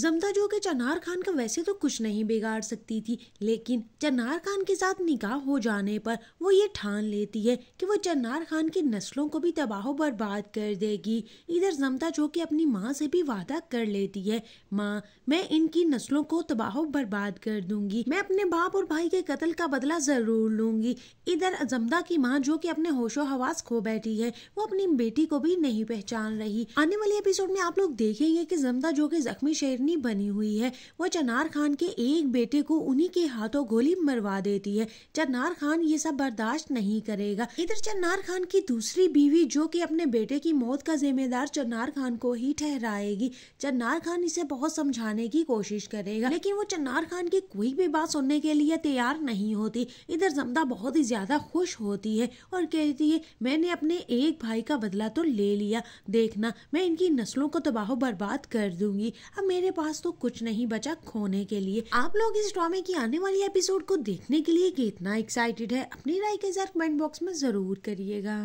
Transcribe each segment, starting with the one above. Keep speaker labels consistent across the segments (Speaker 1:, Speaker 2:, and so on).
Speaker 1: जमदा जो के चनार खान का वैसे तो कुछ नहीं बिगाड़ सकती थी लेकिन चनार खान के साथ निकाह हो जाने पर वो ये ठान लेती है कि वो चनार खान की नस्लों को भी तबाह बर्बाद कर देगी इधर जमदा जो के अपनी माँ से भी वादा कर लेती है माँ मैं इनकी नस्लों को तबाह बर्बाद कर दूंगी मैं अपने बाप और भाई के कत्ल का बदला जरूर लूंगी इधर जमदा की माँ जो कि अपने होशो हवास खो बैठी है वो अपनी बेटी को भी नहीं पहचान रही आने वाले एपिसोड में आप लोग देखेंगे की जमदा जो के जख्मी शेर हिरनी बनी हुई है वो चनार खान के एक बेटे को उन्हीं के हाथों गोली मरवा देती है चन्नार खान ये सब बर्दाश्त नहीं करेगा इधर चनार खान की दूसरी बीवी जो कि अपने बेटे की मौत का जिम्मेदार चनार खान को ही ठहराएगी चनार खान इसे बहुत समझाने की कोशिश करेगा लेकिन वो चन्नार खान की कोई भी बात सुनने के लिए तैयार नहीं होती इधर जमदा बहुत ही ज्यादा खुश होती है और कहती है मैंने अपने एक भाई का बदला तो ले लिया देखना मैं इनकी नस्लों को तबाह बर्बाद कर दूंगी अब मेरे पास तो कुछ नहीं बचा खोने के लिए आप लोग इस ड्रामे की आने वाली एपिसोड को देखने के लिए कितना एक्साइटेड है अपनी राय के साथ कमेंट बॉक्स में जरूर करिएगा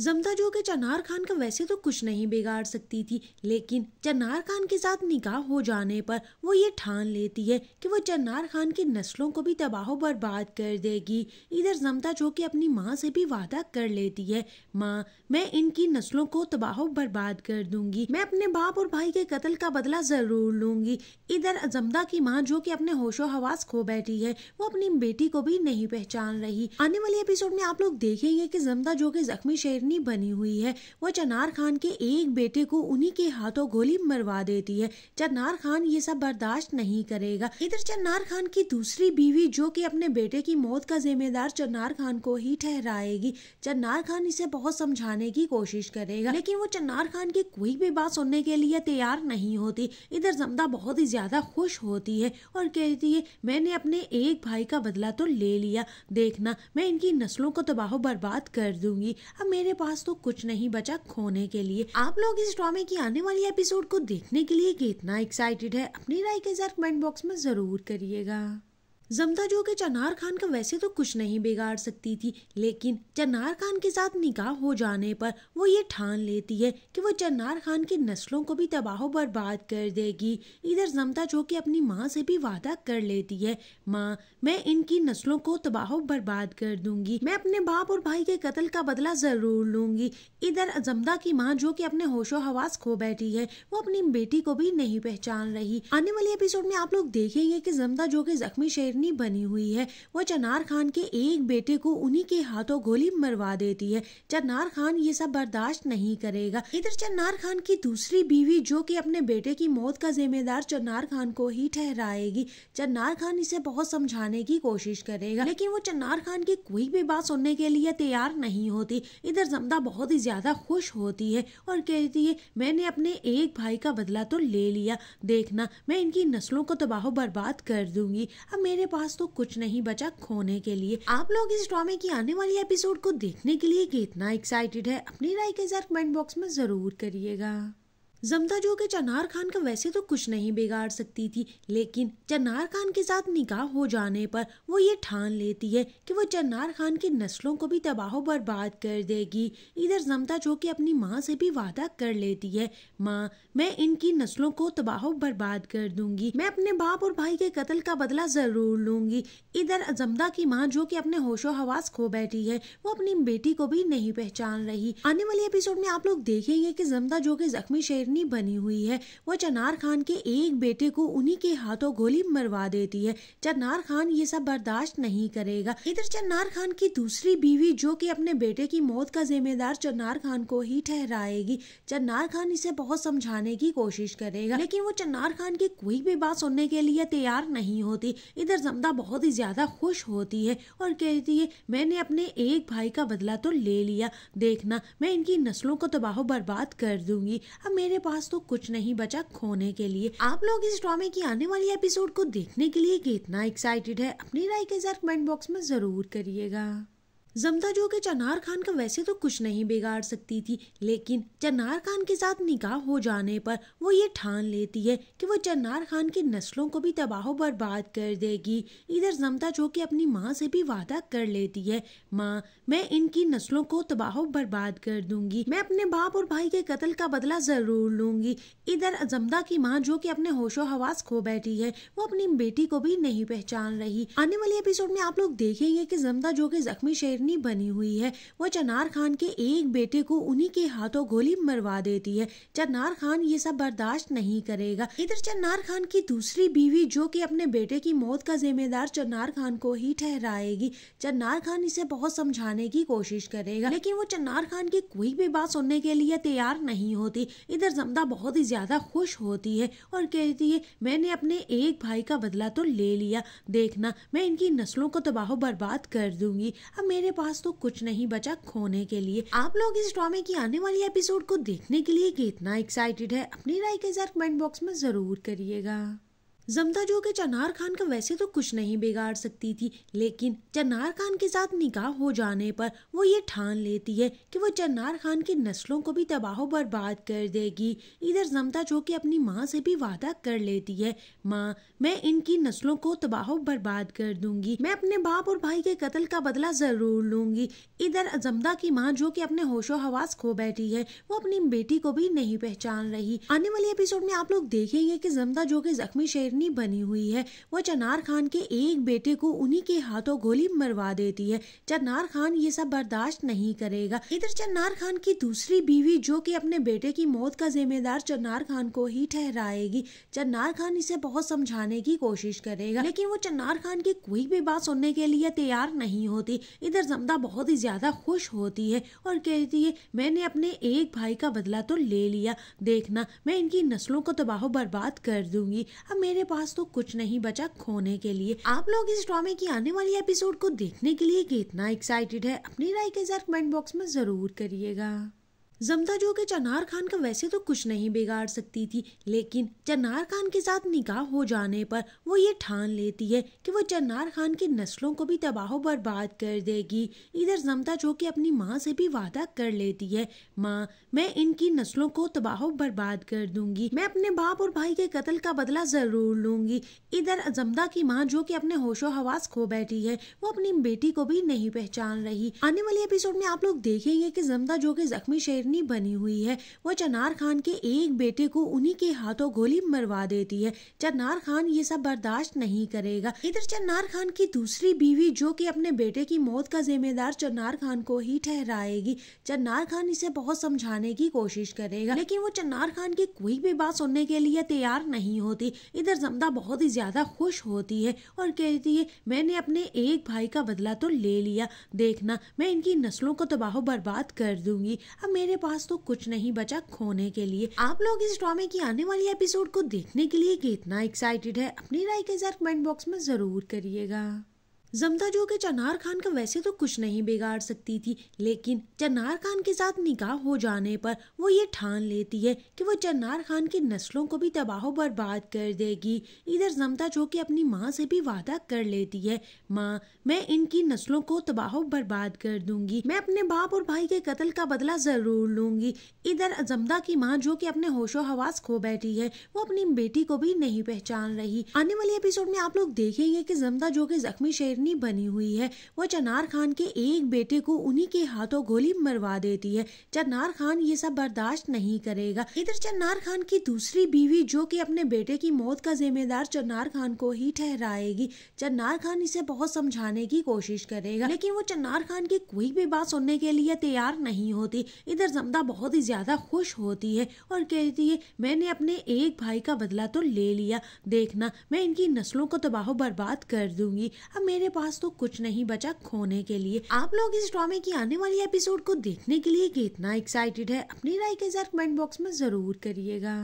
Speaker 1: जमदा जो के चनार खान का वैसे तो कुछ नहीं बिगाड़ सकती थी लेकिन चनार खान के साथ निकाह हो जाने पर वो ये ठान लेती है कि वो चनार खान की नस्लों को भी तबाह बर्बाद कर देगी इधर जमदा जो के अपनी माँ से भी वादा कर लेती है माँ मैं इनकी नस्लों को तबाह बर्बाद कर दूंगी मैं अपने बाप और भाई के कत्ल का बदला जरूर लूंगी इधर जमदा की माँ जो कि अपने होशो हवास खो बैठी है वो अपनी बेटी को भी नहीं पहचान रही आने वाले एपिसोड में आप लोग देखेंगे की जमदा जो के जख्मी शेरनी निशानी बनी हुई है वो चनार खान के एक बेटे को उन्हीं के हाथों गोली मरवा देती है चन्नार खान ये सब बर्दाश्त नहीं करेगा इधर चन्नार खान की दूसरी बीवी जो कि अपने बेटे की मौत का जिम्मेदार चन्नार खान को ही ठहराएगी चन्नार खान इसे बहुत समझाने की कोशिश करेगा लेकिन वो चन्नार खान की कोई भी बात सुनने के लिए तैयार नहीं होती इधर जमदा बहुत ही ज्यादा खुश होती है और कहती है मैंने अपने एक भाई का बदला तो ले लिया देखना मैं इनकी नस्लों को तबाह बर्बाद कर दूंगी अब मेरे मेरे पास तो कुछ नहीं बचा खोने के लिए आप लोग इस ड्रामे की आने वाली एपिसोड को देखने के लिए कितना एक्साइटेड है अपनी राय के साथ कमेंट बॉक्स में जरूर करिएगा जमदा जो के चनार खान का वैसे तो कुछ नहीं बिगाड़ सकती थी लेकिन चनार खान के साथ निकाह हो जाने पर वो ये ठान लेती है कि वो चनार खान की नस्लों को भी तबाह बर्बाद कर देगी इधर जमदा जो के अपनी माँ से भी वादा कर लेती है माँ मैं इनकी नस्लों को तबाह बर्बाद कर दूंगी मैं अपने बाप और भाई के कत्ल का बदला जरूर लूंगी इधर जमदा की माँ जो की अपने होशो हवास खो बैठी है वो अपनी बेटी को भी नहीं पहचान रही आने वाले एपिसोड में आप लोग देखेंगे की जमदा जो के जख्मी शेर पन्नी बनी हुई है वो चनार खान के एक बेटे को उन्हीं के हाथों गोली मरवा देती है चन्नार खान ये सब बर्दाश्त नहीं करेगा इधर चन्नार खान की दूसरी बीवी जो कि अपने बेटे की मौत का जिम्मेदार चन्नार खान को ही ठहराएगी चन्नार खान इसे बहुत समझाने की कोशिश करेगा लेकिन वो चन्नार खान की कोई भी बात सुनने के लिए तैयार नहीं होती इधर जमदा बहुत ही ज्यादा खुश होती है और कहती है मैंने अपने एक भाई का बदला तो ले लिया देखना मैं इनकी नस्लों को तबाह बर्बाद कर दूंगी अब मेरे पास तो कुछ नहीं बचा खोने के लिए आप लोग इस ड्रामे की आने वाली एपिसोड को देखने के लिए कितना एक्साइटेड है अपनी राय के साथ कमेंट बॉक्स में जरूर करिएगा जमदा जो के चनार खान का वैसे तो कुछ नहीं बिगाड़ सकती थी लेकिन चनार खान के साथ निकाह हो जाने पर वो ये ठान लेती है कि वो चनार खान की नस्लों को भी तबाह बर्बाद कर देगी इधर जमदा जो के अपनी माँ से भी वादा कर लेती है माँ मैं इनकी नस्लों को तबाह बर्बाद कर दूंगी मैं अपने बाप और भाई के कत्ल का बदला जरूर लूंगी इधर जमदा की माँ जो की अपने होशो हवास खो बैठी है वो अपनी बेटी को भी नहीं पहचान रही आने वाले एपिसोड में आप लोग देखेंगे की जमदा जो के जख्मी शेर हिरनी बनी हुई है वो चनार खान के एक बेटे को उन्हीं के हाथों गोली मरवा देती है चनार खान ये सब बर्दाश्त नहीं करेगा इधर चनार खान की दूसरी बीवी जो कि अपने बेटे की मौत का जिम्मेदार चनार खान को ही ठहराएगी चनार खान इसे बहुत समझाने की कोशिश करेगा लेकिन वो चनार खान की कोई भी बात सुनने के लिए तैयार नहीं होती इधर जमदा बहुत ही ज्यादा खुश होती है और कहती है मैंने अपने एक भाई का बदला तो ले लिया देखना मैं इनकी नस्लों को तबाह बर्बाद कर दूंगी अब मेरे पास तो कुछ नहीं बचा खोने के लिए आप लोग इस ड्रामे की आने वाली एपिसोड को देखने के लिए कितना एक्साइटेड है अपनी राय के साथ कमेंट बॉक्स में जरूर करिएगा जमता जो के चनार खान का वैसे तो कुछ नहीं बिगाड़ सकती थी लेकिन चनार खान के साथ निकाह हो जाने पर वो ये ठान लेती है कि वो चनार खान की नस्लों को भी तबाह बर्बाद कर देगी इधर जमता जो के अपनी माँ से भी वादा कर लेती है माँ मैं इनकी नस्लों को तबाह बर्बाद कर दूंगी मैं अपने बाप और भाई के कत्ल का बदला जरूर लूंगी इधर जमदा की माँ जो की अपने होशो हवास खो बैठी है वो अपनी बेटी को भी नहीं पहचान रही आने वाले एपिसोड में आप लोग देखेंगे की जमदा जो के जख्मी शेर हिरनी बनी हुई है वो चनार खान के एक बेटे को उन्हीं के हाथों गोली मरवा देती है चन्नार खान ये सब बर्दाश्त नहीं करेगा इधर चन्नार खान की दूसरी बीवी जो कि अपने बेटे की मौत का जिम्मेदार चन्नार खान को ही ठहराएगी चन्नार खान इसे बहुत समझाने की कोशिश करेगा लेकिन वो चन्नार खान की कोई भी बात सुनने के लिए तैयार नहीं होती इधर जमदा बहुत ही ज्यादा खुश होती है और कहती है मैंने अपने एक भाई का बदला तो ले लिया देखना मैं इनकी नस्लों को तबाह बर्बाद कर दूंगी अब मेरे पास तो कुछ नहीं बचा खोने के लिए आप लोग इस ड्रामे की आने वाली एपिसोड को देखने के लिए कितना एक्साइटेड है अपनी राय के साथ कमेंट बॉक्स में जरूर करिएगा जमदा जो के चनार खान का वैसे तो कुछ नहीं बिगाड़ सकती थी लेकिन चनार खान के साथ निकाह हो जाने पर वो ये ठान लेती है कि वो चनार खान की नस्लों को भी तबाह बर्बाद कर देगी इधर जमदा जो के अपनी माँ से भी वादा कर लेती है माँ मैं इनकी नस्लों को तबाह बर्बाद कर दूंगी मैं अपने बाप और भाई के कत्ल का बदला ज़रूर लूंगी इधर जमदा की माँ जो की अपने होशो हवास खो बैठी है वो अपनी बेटी को भी नहीं पहचान रही आने वाले एपिसोड में आप लोग देखेंगे की जमदा जो के जख्मी शेर हिरनी बनी हुई है वो चनार खान के एक बेटे को उन्हीं के हाथों गोली मरवा देती है चनार खान ये सब बर्दाश्त नहीं करेगा इधर चनार खान की दूसरी बीवी जो कि अपने बेटे की मौत का जिम्मेदार चनार खान को ही ठहराएगी चनार खान इसे बहुत समझाने की कोशिश करेगा लेकिन वो चनार खान की कोई भी बात सुनने के लिए तैयार नहीं होती इधर जमदा बहुत ही ज्यादा खुश होती है और कहती है मैंने अपने एक भाई का बदला तो ले लिया देखना मैं इनकी नस्लों को तबाह बर्बाद कर दूंगी अब मेरे मेरे पास तो कुछ नहीं बचा खोने के लिए आप लोग इस ड्रामे की आने वाली एपिसोड को देखने के लिए कितना एक्साइटेड है अपनी राय के साथ कमेंट बॉक्स में जरूर करिएगा जमदा जो के चनार खान का वैसे तो कुछ नहीं बिगाड़ सकती थी लेकिन चनार खान के साथ निकाह हो जाने पर वो ये ठान लेती है कि वो चनार खान की नस्लों को भी तबाह बर्बाद कर देगी इधर जमदा जो के अपनी माँ से भी वादा कर लेती है माँ मैं इनकी नस्लों को तबाह बर्बाद कर दूंगी मैं अपने बाप और भाई के कत्ल का बदला जरूर लूंगी इधर जमदा की माँ जो की अपने होशो हवास खो बैठी है वो अपनी बेटी को भी नहीं पहचान रही आने वाले एपिसोड में आप लोग देखेंगे की जमदा जो के जख्मी शेर पन्नी बनी हुई है वो चनार खान के एक बेटे को उन्हीं के हाथों गोली मरवा देती है चन्नार खान ये सब बर्दाश्त नहीं करेगा इधर चन्नार खान की दूसरी बीवी जो कि अपने बेटे की मौत का जिम्मेदार चन्नार खान को ही ठहराएगी चन्नार खान इसे बहुत समझाने की कोशिश करेगा लेकिन वो चन्नार खान की कोई भी बात सुनने के लिए तैयार नहीं होती इधर जमदा बहुत ही ज्यादा खुश होती है और कहती है मैंने अपने एक भाई का बदला तो ले लिया देखना मैं इनकी नस्लों को तबाह बर्बाद कर दूंगी अब मेरे पास तो कुछ नहीं बचा खोने के लिए आप लोग इस ड्रामे की आने वाली एपिसोड को देखने के लिए कितना एक्साइटेड है अपनी राय के साथ कमेंट बॉक्स में जरूर करिएगा जमदा जो के चनार खान का वैसे तो कुछ नहीं बिगाड़ सकती थी लेकिन चनार खान के साथ निकाह हो जाने पर वो ये ठान लेती है कि वो चनार खान की नस्लों को भी तबाह बर्बाद कर देगी इधर जमदा जो के अपनी माँ से भी वादा कर लेती है माँ मैं इनकी नस्लों को तबाह बर्बाद कर दूंगी मैं अपने बाप और भाई के कत्ल का बदला जरूर लूंगी इधर जमदा की माँ जो की अपने होशो हवास खो बैठी है वो अपनी बेटी को भी नहीं पहचान रही आने वाले एपिसोड में आप लोग देखेंगे की जमदा जो के जख्मी शेर हिरनी बनी हुई है वो चनार खान के एक बेटे को उन्हीं के हाथों गोली मरवा देती है चनार खान ये सब बर्दाश्त नहीं करेगा इधर चनार खान की दूसरी बीवी जो कि अपने बेटे की मौत का जिम्मेदार चनार खान को ही ठहराएगी चनार खान इसे बहुत समझाने की कोशिश करेगा लेकिन वो चन्नार खान की कोई भी बात सुनने के लिए तैयार नहीं होती इधर जमदा बहुत ही ज्यादा खुश होती है और कहती है मैंने अपने एक भाई का बदला तो ले लिया देखना मैं इनकी नस्लों को तबाह बर्बाद कर दूंगी अब मेरे पास तो कुछ नहीं बचा खोने के लिए आप लोग इस ड्रामे की आने वाली एपिसोड को देखने के लिए कितना एक्साइटेड है अपनी राय के साथ कमेंट बॉक्स में जरूर करिएगा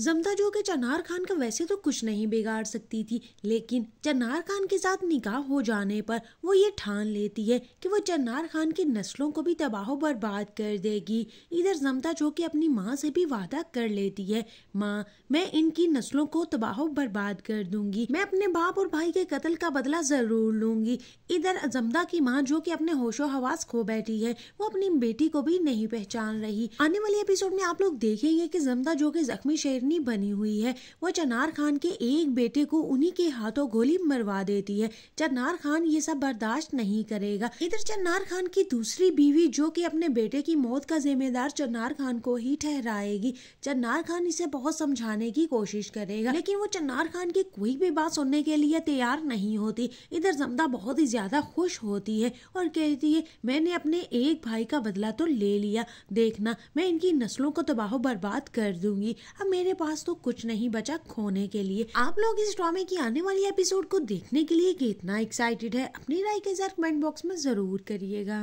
Speaker 1: जो के चनार खान का वैसे तो कुछ नहीं बिगाड़ सकती थी लेकिन चनार खान के साथ निकाह हो जाने पर वो ये ठान लेती है कि वो चनार खान की नस्लों को भी तबाह बर्बाद कर देगी इधर जमदा जो की अपनी माँ से भी वादा कर लेती है माँ मैं इनकी नस्लों को तबाह बर्बाद कर दूंगी मैं अपने बाप और भाई के कत्ल का बदला जरूर लूंगी इधर जमदा की माँ जो की अपने होशो हवास खो बैठी है वो अपनी बेटी को भी नहीं पहचान रही आने वाले एपिसोड में आप लोग देखेंगे की जमदा जो के जख्मी शेर हिरनी बनी हुई है वो चनार खान के एक बेटे को उन्हीं के हाथों गोली मरवा देती है चनार खान ये सब बर्दाश्त नहीं करेगा इधर चनार खान की दूसरी बीवी जो कि अपने बेटे की मौत का जिम्मेदार चनार खान को ही ठहराएगी चनार खान इसे बहुत समझाने की कोशिश करेगा लेकिन वो चनार खान की कोई भी बात सुनने के लिए तैयार नहीं होती इधर जमदा बहुत ही ज्यादा खुश होती है और कहती है मैंने अपने एक भाई का बदला तो ले लिया देखना मैं इनकी नस्लों को तबाह बर्बाद कर दूंगी अब मेरे पास तो कुछ नहीं बचा खोने के लिए आप लोग इस ड्रामे की आने वाली एपिसोड को देखने के लिए कितना एक्साइटेड है अपनी राय के साथ कमेंट बॉक्स में जरूर करिएगा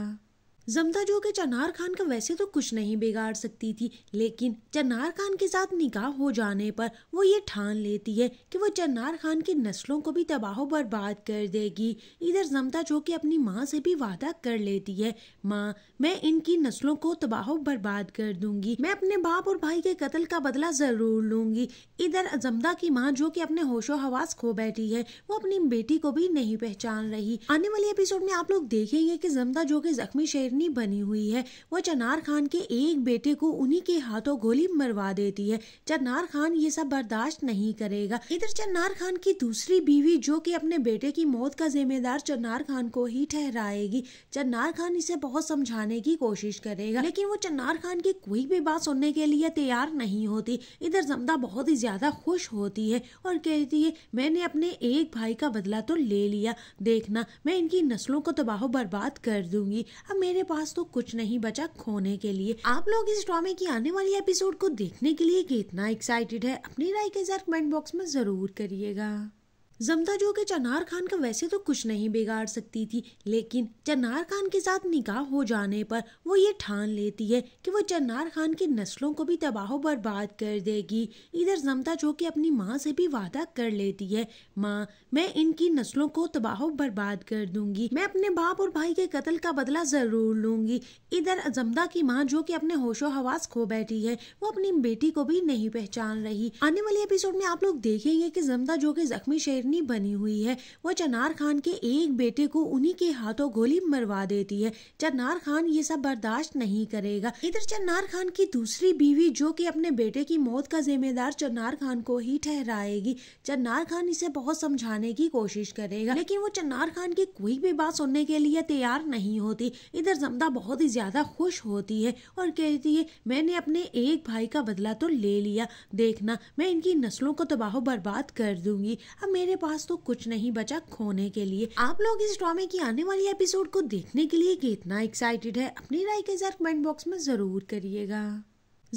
Speaker 1: जमदा जो के चनार खान का वैसे तो कुछ नहीं बिगाड़ सकती थी लेकिन चनार खान के साथ निकाह हो जाने पर वो ये ठान लेती है कि वो चनार खान की नस्लों को भी तबाह बर्बाद कर देगी इधर जमदा जो के अपनी माँ से भी वादा कर लेती है माँ मैं इनकी नस्लों को तबाह बर्बाद कर दूंगी मैं अपने बाप और भाई के कत्ल का बदला जरूर लूंगी इधर जमदा की माँ जो की अपने होशो हवास खो बैठी है वो अपनी बेटी को भी नहीं पहचान रही आने वाले एपिसोड में आप लोग देखेंगे की जमदा जो के जख्मी शेर हिरनी बनी हुई है वो चनार खान के एक बेटे को उन्हीं के हाथों गोली मरवा देती है चन्नार खान ये सब बर्दाश्त नहीं करेगा इधर चन्नार खान की दूसरी बीवी जो कि अपने बेटे की मौत का जिम्मेदार चन्नार खान को ही ठहराएगी चन्नार खान इसे बहुत समझाने की कोशिश करेगा लेकिन वो चन्नार खान की कोई भी बात सुनने के लिए तैयार नहीं होती इधर जमदा बहुत ही ज्यादा खुश होती है और कहती है मैंने अपने एक भाई का बदला तो ले लिया देखना मैं इनकी नस्लों को तबाह बर्बाद कर दूंगी अब मेरे मेरे पास तो कुछ नहीं बचा खोने के लिए आप लोग इस ड्रामे की आने वाली एपिसोड को देखने के लिए कितना एक्साइटेड है अपनी राय के साथ कमेंट बॉक्स में जरूर करिएगा जमदा जो के चनार खान का वैसे तो कुछ नहीं बिगाड़ सकती थी लेकिन चनार खान के साथ निकाह हो जाने पर वो ये ठान लेती है कि वो चनार खान की नस्लों को भी तबाह बर्बाद कर देगी इधर जमदा जो के अपनी माँ से भी वादा कर लेती है माँ मैं इनकी नस्लों को तबाह बर्बाद कर दूंगी मैं अपने बाप और भाई के कत्ल का बदला जरूर लूंगी इधर जमदा की माँ जो कि अपने होशो हवास खो बैठी है वो अपनी बेटी को भी नहीं पहचान रही आने वाले एपिसोड में आप लोग देखेंगे कि जमदा जो के जख्मी शेर पत्नी बनी हुई है वो चनार खान के एक बेटे को उन्हीं के हाथों गोली मरवा देती है चन्नार खान ये सब बर्दाश्त नहीं करेगा इधर चन्नार खान की दूसरी बीवी जो कि अपने बेटे की मौत का जिम्मेदार चन्नार खान को ही ठहराएगी चन्नार खान इसे बहुत समझाने की कोशिश करेगा लेकिन वो चन्नार खान की कोई भी बात सुनने के लिए तैयार नहीं होती इधर जमदा बहुत ही ज्यादा खुश होती है और कहती है मैंने अपने एक भाई का बदला तो ले लिया देखना मैं इनकी नस्लों को तबाह बर्बाद कर दूंगी अब मेरे पास तो कुछ नहीं बचा खोने के लिए आप लोग इस ड्रामे की आने वाली एपिसोड को देखने के लिए कितना एक्साइटेड है अपनी राय के साथ कमेंट बॉक्स में जरूर करिएगा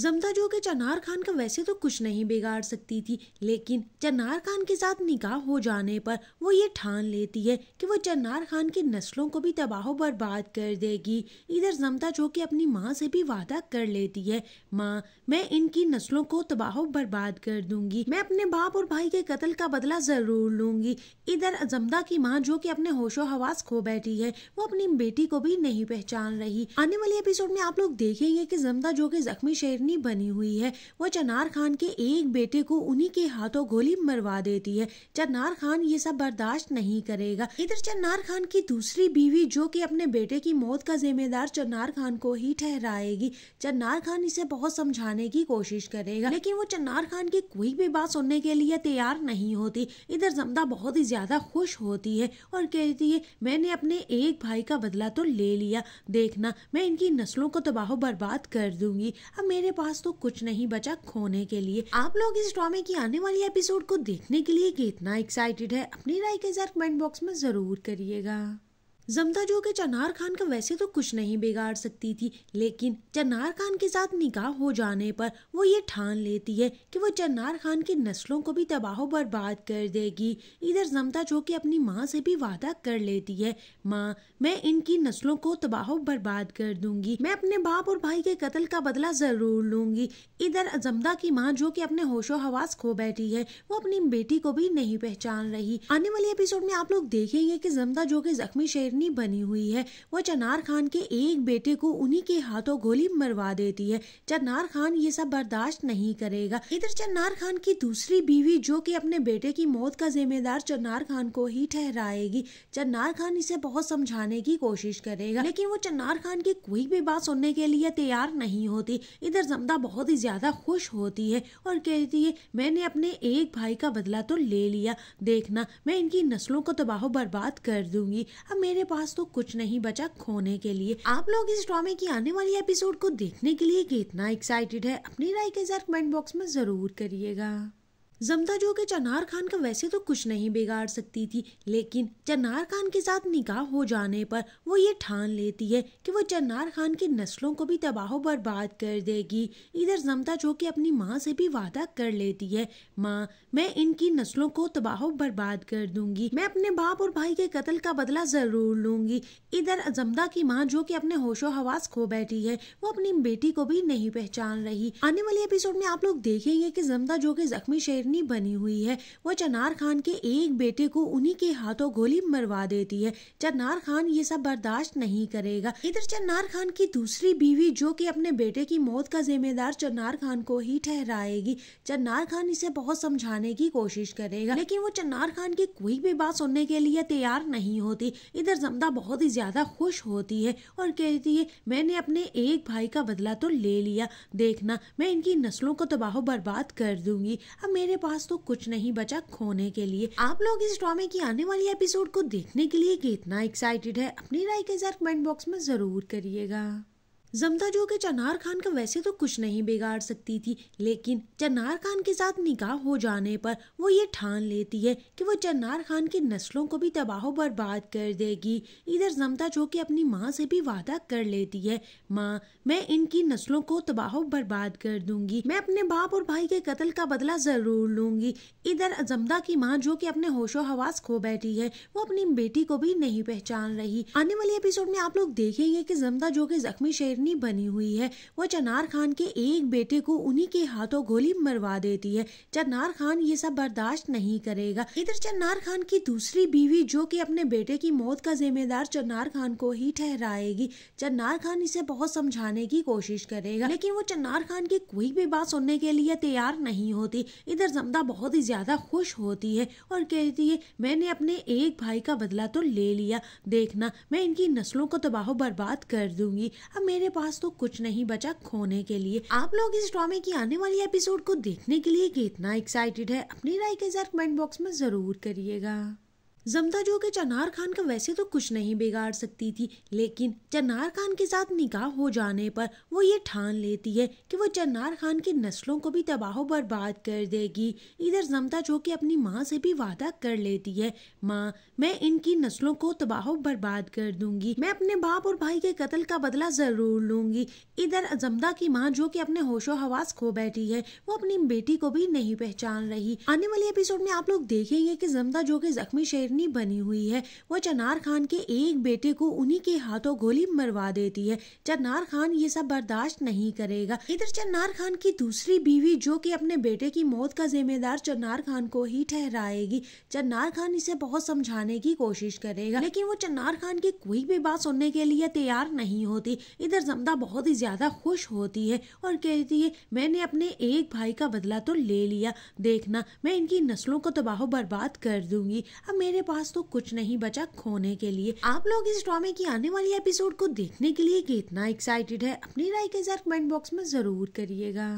Speaker 1: जमदा जो के चनार खान का वैसे तो कुछ नहीं बिगाड़ सकती थी लेकिन चनार खान के साथ निकाह हो जाने पर वो ये ठान लेती है कि वो चनार खान की नस्लों को भी तबाह बर्बाद कर देगी इधर जमदा जो के अपनी माँ से भी वादा कर लेती है माँ मैं इनकी नस्लों को तबाह बर्बाद कर दूंगी मैं अपने बाप और भाई के कत्ल का बदला जरूर लूंगी इधर जमदा की माँ जो की अपने होशो हवास खो बैठी है वो अपनी बेटी को भी नहीं पहचान रही आने वाले एपिसोड में आप लोग देखेंगे की जमदा जो के जख्मी शेर हिरनी बनी हुई है वो चनार खान के एक बेटे को उन्हीं के हाथों गोली मरवा देती है चनार खान ये सब बर्दाश्त नहीं करेगा इधर चनार खान की दूसरी बीवी जो कि अपने बेटे की मौत का जिम्मेदार चनार खान को ही ठहराएगी चनार खान इसे बहुत समझाने की कोशिश करेगा लेकिन वो चन्नार खान की कोई भी बात सुनने के लिए तैयार नहीं होती इधर जमदा बहुत ही ज्यादा खुश होती है और कहती है मैंने अपने एक भाई का बदला तो ले लिया देखना मैं इनकी नस्लों को तबाह बर्बाद कर दूंगी अब मेरे पास तो कुछ नहीं बचा खोने के लिए आप लोग इस ड्रामे की आने वाली एपिसोड को देखने के लिए कितना एक्साइटेड है अपनी राय के साथ कमेंट बॉक्स में जरूर करिएगा जमदा जो के चनार खान का वैसे तो कुछ नहीं बिगाड़ सकती थी लेकिन चनार खान के साथ निकाह हो जाने पर वो ये ठान लेती है कि वो चनार खान की नस्लों को भी तबाह बर्बाद कर देगी इधर जमदा जो की अपनी माँ से भी वादा कर लेती है माँ मैं इनकी नस्लों को तबाह बर्बाद कर दूंगी मैं अपने बाप और भाई के कत्ल का बदला जरूर लूंगी इधर जमदा की माँ जो की अपने होशो हवास खो बैठी है वो अपनी बेटी को भी नहीं पहचान रही आने वाले एपिसोड में आप लोग देखेंगे की जमदा जो के जख्मी शेर हिरनी बनी हुई है वो चनार खान के एक बेटे को उन्हीं के हाथों गोली मरवा देती है चन्नार खान ये सब बर्दाश्त नहीं करेगा इधर चन्नार खान की दूसरी बीवी जो कि अपने बेटे की मौत का जिम्मेदार चन्नार खान को ही ठहराएगी चन्नार खान इसे बहुत समझाने की कोशिश करेगा लेकिन वो चन्नार खान की कोई भी बात सुनने के लिए तैयार नहीं होती इधर जमदा बहुत ही ज्यादा खुश होती है और कहती है मैंने अपने एक भाई का बदला तो ले लिया देखना मैं इनकी नस्लों को तबाह बर्बाद कर दूंगी अब मेरे पास तो कुछ नहीं बचा खोने के लिए आप लोग इस ड्रामे की आने वाली एपिसोड को देखने के लिए कितना एक्साइटेड है अपनी राय के साथ कमेंट बॉक्स में जरूर करिएगा जो के चनार खान का वैसे तो कुछ नहीं बिगाड़ सकती थी लेकिन चनार खान के साथ निकाह हो जाने पर वो ये ठान लेती है कि वो चनार खान की नस्लों को भी तबाह बर्बाद कर देगी इधर जमदा जो के अपनी माँ से भी वादा कर लेती है माँ मैं इनकी नस्लों को तबाह बर्बाद कर दूंगी मैं अपने बाप और भाई के कत्ल का बदला जरूर लूंगी इधर जमदा की माँ जो की अपने होशो हवास खो बैठी है वो अपनी बेटी को भी नहीं पहचान रही आने वाले एपिसोड में आप लोग देखेंगे की जमदा जो के जख्मी शेर पन्नी बनी हुई है वो चनार खान के एक बेटे को उन्हीं के हाथों गोली मरवा देती है चनार खान ये सब बर्दाश्त नहीं करेगा इधर चनार खान की दूसरी बीवी जो कि अपने बेटे की मौत का जिम्मेदार चनार खान को ही ठहराएगी चनार खान इसे बहुत समझाने की कोशिश करेगा लेकिन वो चनार खान की कोई भी बात सुनने के लिए तैयार नहीं होती इधर जमदा बहुत ही ज्यादा खुश होती है और कहती है मैंने अपने एक भाई का बदला तो ले लिया देखना मैं इनकी नस्लों को तबाह बर्बाद कर दूंगी अब मेरे मेरे पास तो कुछ नहीं बचा खोने के लिए आप लोग इस ड्रामे की आने वाली एपिसोड को देखने के लिए कितना एक्साइटेड है अपनी राय के साथ कमेंट बॉक्स में जरूर करिएगा जमता जो के चनार खान का वैसे तो कुछ नहीं बिगाड़ सकती थी लेकिन चनार खान के साथ निकाह हो जाने पर वो ये ठान लेती है कि वो चनार खान की नस्लों को भी तबाह बर्बाद कर देगी इधर जमता जो के अपनी माँ से भी वादा कर लेती है माँ मैं इनकी नस्लों को तबाह बर्बाद कर दूंगी मैं अपने बाप और भाई के कत्ल का बदला जरूर लूंगी इधर जमदा की माँ जो की अपने होशो हवास खो बैठी है वो अपनी बेटी को भी नहीं पहचान रही आने वाले एपिसोड में आप लोग देखेंगे की जमदा जो के जख्मी शेर पन्नी बनी हुई है वो चनार खान के एक बेटे को उन्हीं के हाथों गोली मरवा देती है चनार खान ये सब बर्दाश्त नहीं करेगा इधर चनार खान की दूसरी बीवी जो कि अपने बेटे की मौत का जिम्मेदार चनार खान को ही ठहराएगी चनार खान इसे बहुत समझाने की कोशिश करेगा लेकिन वो चनार खान की कोई भी बात सुनने के लिए तैयार नहीं होती इधर जमदा बहुत ही ज्यादा खुश होती है और कहती है मैंने अपने एक भाई का बदला तो ले लिया देखना मैं इनकी नस्लों को तबाह बर्बाद कर दूंगी अब मेरे पास तो कुछ नहीं बचा खोने के लिए आप लोग इस ड्रामे की आने वाली एपिसोड को देखने के लिए कितना एक्साइटेड है अपनी राय के साथ कमेंट बॉक्स में जरूर करिएगा जमदा जो के चनार खान का वैसे तो कुछ नहीं बिगाड़ सकती थी लेकिन चनार खान के साथ निकाह हो जाने पर वो ये ठान लेती है कि वो चनार खान की नस्लों को भी तबाह बर्बाद कर देगी इधर जमदा जो के अपनी माँ से भी वादा कर लेती है माँ मैं इनकी नस्लों को तबाह बर्बाद कर दूंगी मैं अपने बाप और भाई के कत्ल का बदला जरूर लूंगी इधर जमदा की माँ जो की अपने होशो हवास खो बैठी है वो अपनी बेटी को भी नहीं पहचान रही आने वाले एपिसोड में आप लोग देखेंगे की जमदा जो के जख्मी शेर हिरनी बनी हुई है वो चनार खान के एक बेटे को उन्हीं के हाथों गोली मरवा देती है चन्नार खान ये सब बर्दाश्त नहीं करेगा इधर चनार खान की दूसरी बीवी जो कि अपने बेटे की मौत का जिम्मेदार चनार खान को ही ठहराएगी चनार खान इसे बहुत समझाने की कोशिश करेगा लेकिन वो चन्नार खान की कोई भी बात सुनने के लिए तैयार नहीं होती इधर जमदा बहुत ही ज्यादा खुश होती है और कहती है मैंने अपने एक भाई का बदला तो ले लिया देखना मैं इनकी नस्लों को तबाह बर्बाद कर दूंगी अब मेरे पास तो कुछ नहीं बचा खोने के लिए आप लोग इस ड्रामे की आने वाली एपिसोड को देखने के लिए कितना एक्साइटेड है अपनी राय के साथ कमेंट बॉक्स में जरूर करिएगा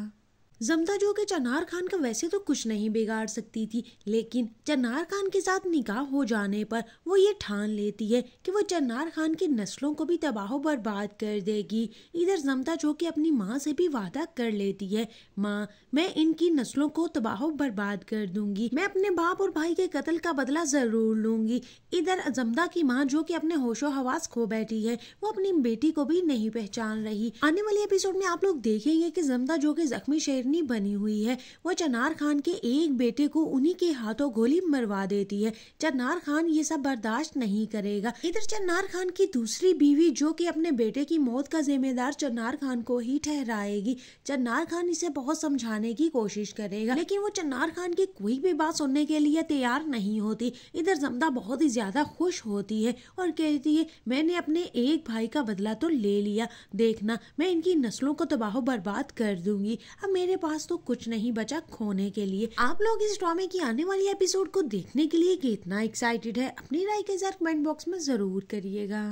Speaker 1: जमदा जो के चनार खान का वैसे तो कुछ नहीं बिगाड़ सकती थी लेकिन चनार खान के साथ निकाह हो जाने पर वो ये ठान लेती है कि वो चनार खान की नस्लों को भी तबाह बर्बाद कर देगी इधर जमदा जो के अपनी माँ से भी वादा कर लेती है माँ मैं इनकी नस्लों को तबाह बर्बाद कर दूंगी मैं अपने बाप और भाई के कत्ल का बदला जरूर लूंगी इधर जमदा की माँ जो कि अपने होशो हवास खो बैठी है वो अपनी बेटी को भी नहीं पहचान रही आने वाले एपिसोड में आप लोग देखेंगे की जमदा जो के जख्मी शेर हिरनी बनी हुई है वो चनार खान के एक बेटे को उन्हीं के हाथों गोली मरवा देती है चनार खान ये सब बर्दाश्त नहीं करेगा इधर चनार खान की दूसरी बीवी जो कि अपने बेटे की मौत का जिम्मेदार चनार खान को ही ठहराएगी चनार खान इसे बहुत समझाने की कोशिश करेगा लेकिन वो चनार खान की कोई भी बात सुनने के लिए तैयार नहीं होती इधर जमदा बहुत ही ज्यादा खुश होती है और कहती है मैंने अपने एक भाई का बदला तो ले लिया देखना मैं इनकी नस्लों को तबाह बर्बाद कर दूंगी अब मेरे मेरे पास तो कुछ नहीं बचा खोने के लिए आप लोग इस ड्रामे की आने वाली एपिसोड को देखने के लिए कितना एक्साइटेड है अपनी राय के साथ कमेंट बॉक्स में जरूर करिएगा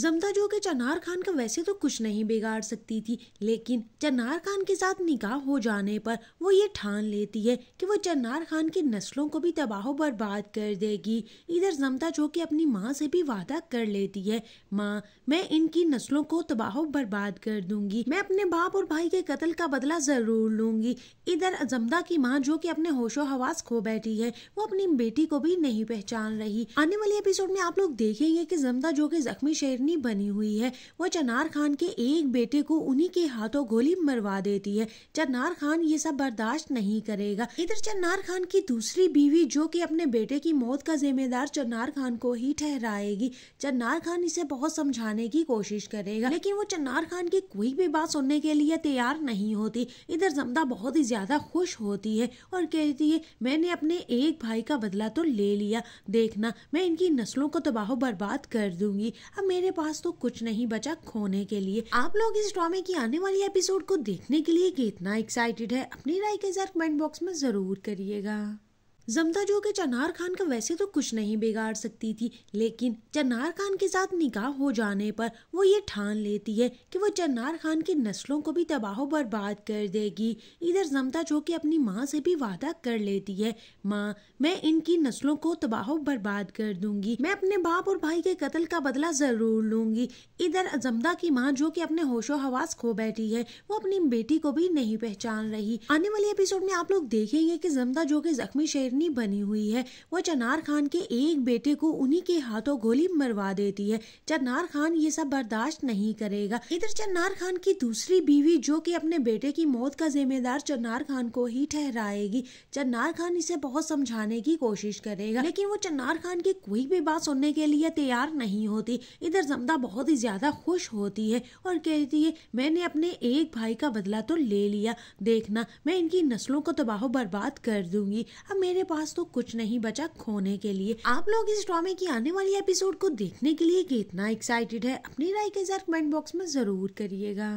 Speaker 1: जमदा जो के चनार खान का वैसे तो कुछ नहीं बिगाड़ सकती थी लेकिन चनार खान के साथ निकाह हो जाने पर वो ये ठान लेती है कि वो चनार खान की नस्लों को भी तबाह बर्बाद कर देगी इधर जमदा जो के अपनी माँ से भी वादा कर लेती है माँ मैं इनकी नस्लों को तबाह बर्बाद कर दूंगी मैं अपने बाप और भाई के कत्ल का बदला जरूर लूंगी इधर जमदा की माँ जो की अपने होशो हवास खो बैठी है वो अपनी बेटी को भी नहीं पहचान रही आने वाले एपिसोड में आप लोग देखेंगे की जमदा जो के जख्मी शेर निशानी बनी हुई है वो चनार खान के एक बेटे को उन्हीं के हाथों गोली मरवा देती है चनार खान ये सब बर्दाश्त नहीं करेगा इधर चनार खान की दूसरी बीवी जो कि अपने बेटे की मौत का जिम्मेदार चनार खान को ही ठहराएगी चनार खान इसे बहुत समझाने की कोशिश करेगा लेकिन वो चनार खान की कोई भी बात सुनने के लिए तैयार नहीं होती इधर जमदा बहुत ही ज्यादा खुश होती है और कहती है मैंने अपने एक भाई का बदला तो ले लिया देखना मैं इनकी नस्लों को तबाह बर्बाद कर दूंगी अब मेरे पास तो कुछ नहीं बचा खोने के लिए आप लोग इस ड्रामे की आने वाली एपिसोड को देखने के लिए कितना एक्साइटेड है अपनी राय के साथ कमेंट बॉक्स में जरूर करिएगा जमदा जो के चनार खान का वैसे तो कुछ नहीं बिगाड़ सकती थी लेकिन चनार खान के साथ निकाह हो जाने पर वो ये ठान लेती है कि वो चनार खान की नस्लों को भी तबाह बर्बाद कर देगी इधर जमदा जो के अपनी माँ से भी वादा कर लेती है माँ मैं इनकी नस्लों को तबाह बर्बाद कर दूंगी मैं अपने बाप और भाई के कत्ल का बदला जरूर लूंगी इधर जमदा की माँ जो की अपने होशो हवास खो बैठी है वो अपनी बेटी को भी नहीं पहचान रही आने वाले एपिसोड में आप लोग देखेंगे की जमदा जो के जख्मी शेर पत्नी बनी हुई है वो चनार खान के एक बेटे को उन्हीं के हाथों गोली मरवा देती है चनार खान ये सब बर्दाश्त नहीं करेगा इधर चनार खान की दूसरी बीवी जो कि अपने बेटे की मौत का जिम्मेदार चनार खान को ही ठहराएगी चनार खान इसे बहुत समझाने की कोशिश करेगा लेकिन वो चनार खान की कोई भी बात सुनने के लिए तैयार नहीं होती इधर जमदा बहुत ही ज्यादा खुश होती है और कहती है मैंने अपने एक भाई का बदला तो ले लिया देखना मैं इनकी नस्लों को तबाह बर्बाद कर दूंगी अब मेरे पास तो कुछ नहीं बचा खोने के लिए आप लोग इस ड्रामे की आने वाली एपिसोड को देखने के लिए कितना एक्साइटेड है अपनी राय के साथ कमेंट बॉक्स में जरूर करिएगा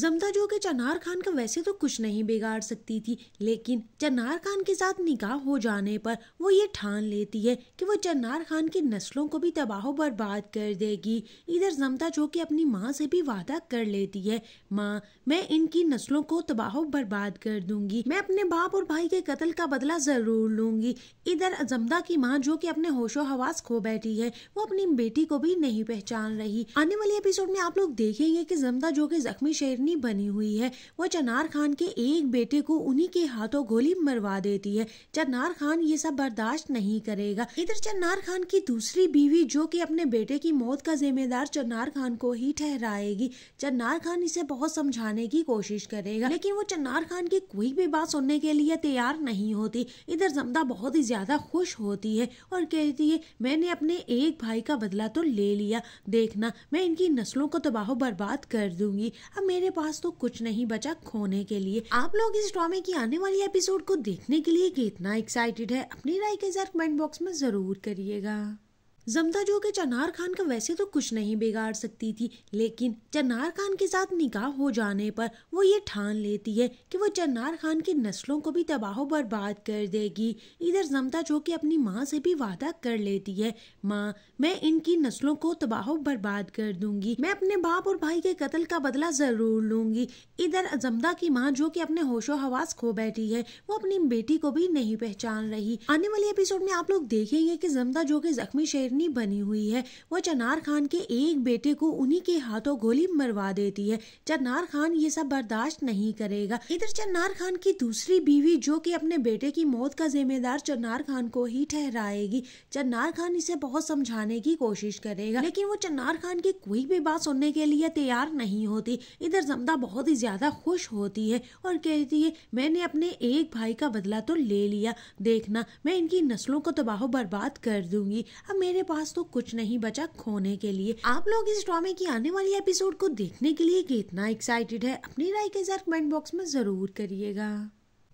Speaker 1: जमदा जो के चनार खान का वैसे तो कुछ नहीं बिगाड़ सकती थी लेकिन चनार खान के साथ निकाह हो जाने पर वो ये ठान लेती है कि वो चनार खान की नस्लों को भी तबाह बर्बाद कर देगी इधर जमदा जो के अपनी माँ से भी वादा कर लेती है माँ मैं इनकी नस्लों को तबाह बर्बाद कर दूंगी मैं अपने बाप और भाई के कत्ल का बदला जरूर लूंगी इधर जमदा की माँ जो की अपने होशो हवास खो बैठी है वो अपनी बेटी को भी नहीं पहचान रही आने वाले एपिसोड में आप लोग देखेंगे की जमदा जो के जख्मी शेर हिरनी बनी हुई है वो चनार खान के एक बेटे को उन्हीं के हाथों गोली मरवा देती है चनार खान ये सब बर्दाश्त नहीं करेगा इधर चनार खान की दूसरी बीवी जो कि अपने बेटे की मौत का जिम्मेदार चनार खान को ही ठहराएगी चनार खान इसे बहुत समझाने की कोशिश करेगा लेकिन वो चन्नार खान की कोई भी बात सुनने के लिए तैयार नहीं होती इधर जमदा बहुत ही ज्यादा खुश होती है और कहती है मैंने अपने एक भाई का बदला तो ले लिया देखना मैं इनकी नस्लों को तबाह बर्बाद कर दूंगी अब मेरे पास तो कुछ नहीं बचा खोने के लिए आप लोग इस ड्रामे की आने वाली एपिसोड को देखने के लिए कितना एक्साइटेड है अपनी राय के साथ कमेंट बॉक्स में जरूर करिएगा जमदा जो के चनार खान का वैसे तो कुछ नहीं बिगाड़ सकती थी लेकिन चनार खान के साथ निकाह हो जाने पर वो ये ठान लेती है कि वो चनार खान की नस्लों को भी तबाह बर्बाद कर देगी इधर जमदा जो की अपनी माँ से भी वादा कर लेती है माँ मैं इनकी नस्लों को तबाह बर्बाद कर दूंगी मैं अपने बाप और भाई के कत्ल का बदला ज़रूर लूंगी इधर जमदा की माँ जो की अपने होशो हवास खो बैठी है वो अपनी बेटी को भी नहीं पहचान रही आने वाले एपिसोड में आप लोग देखेंगे की जमदा जो के जख्मी शेर हिरनी बनी हुई है वो चनार खान के एक बेटे को उन्हीं के हाथों गोली मरवा देती है चनार खान ये सब बर्दाश्त नहीं करेगा इधर चनार खान की दूसरी बीवी जो कि अपने बेटे की मौत का जिम्मेदार चनार खान को ही ठहराएगी चनार खान इसे बहुत समझाने की कोशिश करेगा लेकिन वो चनार खान की कोई भी बात सुनने के लिए तैयार नहीं होती इधर जमदा बहुत ही ज्यादा खुश होती है और कहती है मैंने अपने एक भाई का बदला तो ले लिया देखना मैं इनकी नस्लों को तबाह बर्बाद कर दूंगी अब मेरे मेरे पास तो कुछ नहीं बचा खोने के लिए आप लोग इस ड्रामे की आने वाली एपिसोड को देखने के लिए कितना एक्साइटेड है अपनी राय के साथ कमेंट बॉक्स में जरूर करिएगा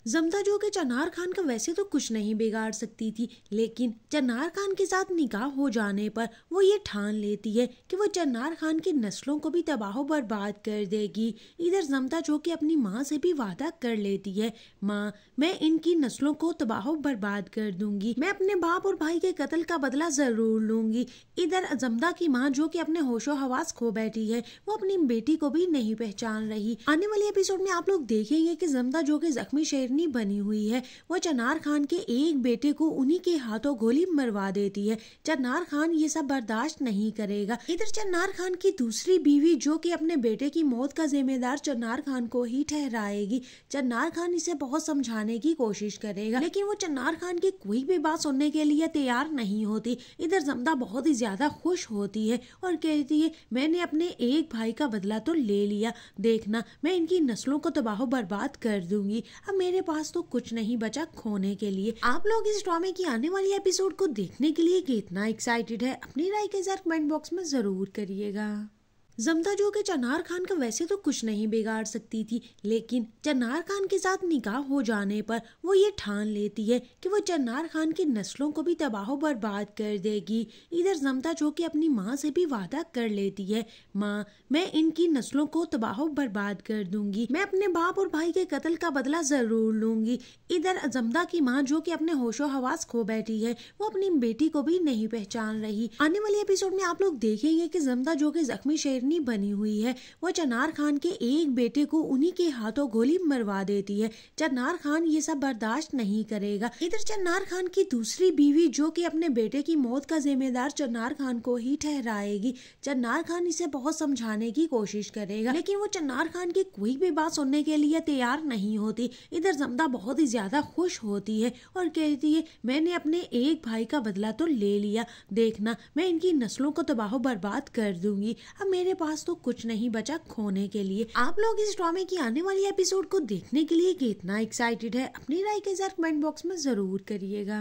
Speaker 1: जमदा जो के चनार खान का वैसे तो कुछ नहीं बिगाड़ सकती थी लेकिन चनार खान के साथ निकाह हो जाने पर वो ये ठान लेती है कि वो चनार खान की नस्लों को भी तबाह बर्बाद कर देगी इधर जमदा जो के अपनी माँ से भी वादा कर लेती है माँ मैं इनकी नस्लों को तबाह बर्बाद कर दूंगी मैं अपने बाप और भाई के कत्ल का बदला जरूर लूंगी इधर जमदा की माँ जो की अपने होशो हवास खो बैठी है वो अपनी बेटी को भी नहीं पहचान रही आने वाले एपिसोड में आप लोग देखेंगे की जमदा जो के जख्मी शेर शेरनी बनी हुई है वो चनार खान के एक बेटे को उन्हीं के हाथों गोली मरवा देती है चनार खान ये सब बर्दाश्त नहीं करेगा इधर चनार खान की दूसरी बीवी जो कि अपने बेटे की मौत का जिम्मेदार चनार खान को ही ठहराएगी चनार खान इसे बहुत समझाने की कोशिश करेगा लेकिन वो चनार खान की कोई भी बात सुनने के लिए तैयार नहीं होती इधर जमदा बहुत ही ज्यादा खुश होती है और कहती है मैंने अपने एक भाई का बदला तो ले लिया देखना मैं इनकी नस्लों को तबाह बर्बाद कर दूंगी अब मेरे मेरे पास तो कुछ नहीं बचा खोने के लिए आप लोग इस ड्रामे की आने वाली एपिसोड को देखने के लिए कितना एक्साइटेड है अपनी राय के साथ कमेंट बॉक्स में जरूर करिएगा जो के चनार खान का वैसे तो कुछ नहीं बिगाड़ सकती थी लेकिन चनार खान के साथ निकाह हो जाने पर वो ये ठान लेती है कि वो चनार खान की नस्लों को भी तबाह बर्बाद कर देगी इधर जमदा जो की अपनी माँ से भी वादा कर लेती है माँ मैं इनकी नस्लों को तबाह बर्बाद कर दूंगी मैं अपने बाप और भाई के कत्ल का बदला जरूर लूंगी इधर जमदा की माँ जो की अपने होशो हवास खो बैठी है वो अपनी बेटी को भी नहीं पहचान रही आने वाले एपिसोड में आप लोग देखेंगे की जमदा जो के जख्मी शेर हिरनी बनी हुई है वो चनार खान के एक बेटे को उन्हीं के हाथों गोली मरवा देती है चनार खान ये सब बर्दाश्त नहीं करेगा इधर चनार खान की दूसरी बीवी जो कि अपने बेटे की मौत का जिम्मेदार चनार खान को ही ठहराएगी चनार खान इसे बहुत समझाने की कोशिश करेगा लेकिन वो चनार खान की कोई भी बात सुनने के लिए तैयार नहीं होती इधर जमदा बहुत ही ज्यादा खुश होती है और कहती है मैंने अपने एक भाई का बदला तो ले लिया देखना मैं इनकी नस्लों को तबाह बर्बाद कर दूंगी अब मेरे पास तो कुछ नहीं बचा खोने के लिए आप लोग इस ड्रामे की आने वाली एपिसोड को देखने के लिए कितना एक्साइटेड है अपनी राय के साथ कमेंट बॉक्स में जरूर करिएगा